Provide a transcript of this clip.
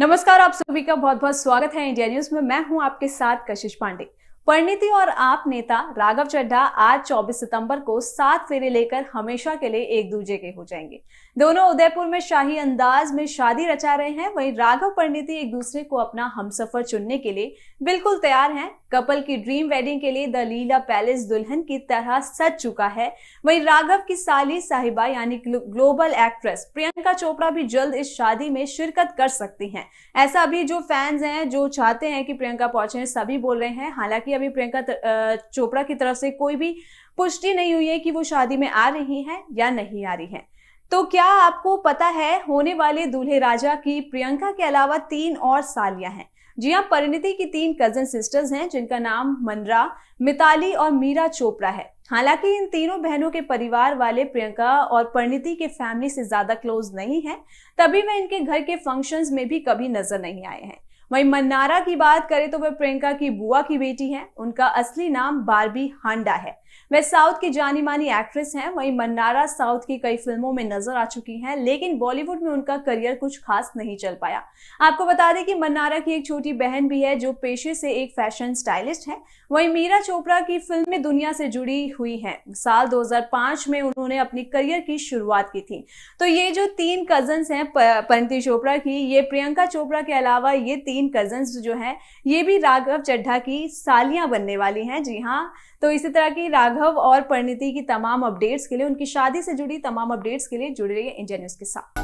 नमस्कार आप सभी का बहुत बहुत स्वागत है इंडिया न्यूज में मैं हूं आपके साथ कशिश पांडे परिणीति और आप नेता राघव चड्ढा आज 24 सितंबर को सात फेरे लेकर हमेशा के लिए एक दूजे के हो जाएंगे दोनों उदयपुर में शाही अंदाज में शादी रचा रहे हैं वहीं राघव परिणति एक दूसरे को अपना हमसफर चुनने के लिए बिल्कुल तैयार हैं कपल की ड्रीम वेडिंग के लिए द लीला पैलेस दुल्हन की तरह सज चुका है वहीं राघव की साली साहिबा यानी ग्लोबल एक्ट्रेस प्रियंका चोपड़ा भी जल्द इस शादी में शिरकत कर सकती हैं ऐसा भी जो फैंस हैं जो चाहते हैं कि प्रियंका पहुंचे सभी बोल रहे हैं हालांकि अभी प्रियंका चोपड़ा की तरफ से कोई भी पुष्टि नहीं हुई है कि वो शादी में आ रही हैं या नहीं आ रही हैं तो क्या आपको पता है होने वाले दूल्हे राजा की प्रियंका के अलावा तीन और सालियां हैं जी हाँ परिणति की तीन कजन सिस्टर्स हैं जिनका नाम मनरा मिताली और मीरा चोपड़ा है हालांकि इन तीनों बहनों के परिवार वाले प्रियंका और परिणति के फैमिली से ज्यादा क्लोज नहीं है तभी वे इनके घर के फंक्शंस में भी कभी नजर नहीं आए हैं वहीं मन्नारा की बात करें तो वह प्रियंका की बुआ की बेटी हैं उनका असली नाम बारबी हांडा है वह साउथ की जानी मानी एक्ट्रेस हैं वहीं मन्नारा साउथ की कई फिल्मों में नजर आ चुकी हैं लेकिन बॉलीवुड में उनका करियर कुछ खास नहीं चल पाया आपको बता दें कि मन्नारा की एक छोटी बहन भी है जो पेशे से एक फैशन स्टाइलिस्ट है वहीं मीरा चोपड़ा की फिल्में दुनिया से जुड़ी हुई हैं साल 2005 में उन्होंने अपनी करियर की शुरुआत की थी तो ये जो तीन कजन्स हैं परिणति चोपड़ा की ये प्रियंका चोपड़ा के अलावा ये तीन कजन्स जो हैं ये भी राघव चड्ढा की सालियां बनने वाली हैं जी हाँ तो इसी तरह की राघव और परिणति की तमाम अपडेट्स के लिए उनकी शादी से जुड़ी तमाम अपडेट्स के लिए रही है इंडिया न्यूज के साथ